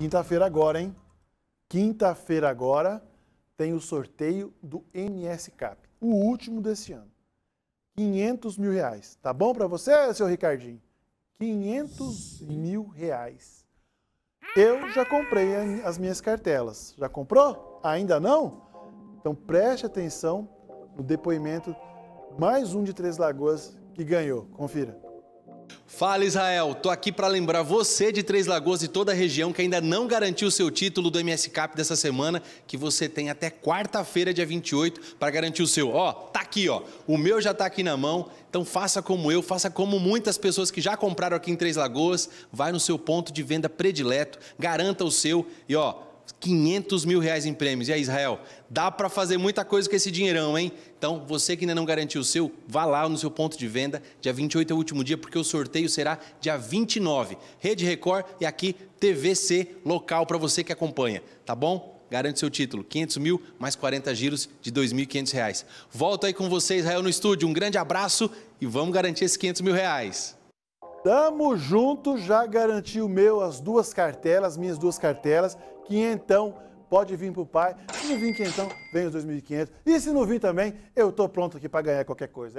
Quinta-feira agora, hein? Quinta-feira agora tem o sorteio do MS Cap, o último desse ano. 500 mil reais. Tá bom para você, seu Ricardinho? 500 Sim. mil reais. Eu já comprei as minhas cartelas. Já comprou? Ainda não? Então preste atenção no depoimento mais um de Três Lagoas que ganhou. Confira. Fala Israel, tô aqui para lembrar você de Três Lagoas e toda a região que ainda não garantiu seu título do MS Cap dessa semana, que você tem até quarta-feira, dia 28, para garantir o seu. Ó, tá aqui, ó. O meu já tá aqui na mão. Então faça como eu, faça como muitas pessoas que já compraram aqui em Três Lagoas, vai no seu ponto de venda predileto, garanta o seu e ó, 500 mil reais em prêmios. E aí, Israel, dá para fazer muita coisa com esse dinheirão, hein? Então, você que ainda não garantiu o seu, vá lá no seu ponto de venda. Dia 28 é o último dia, porque o sorteio será dia 29. Rede Record e aqui TVC local para você que acompanha, tá bom? Garante seu título, 500 mil mais 40 giros de 2.500 reais. Volto aí com você, Israel, no estúdio. Um grande abraço e vamos garantir esses 500 mil reais. Tamo junto, já garanti o meu, as duas cartelas, minhas duas cartelas, que então pode vir pro pai. Se não vir quentão, vem os 2.500. E se não vir também, eu tô pronto aqui para ganhar qualquer coisa. É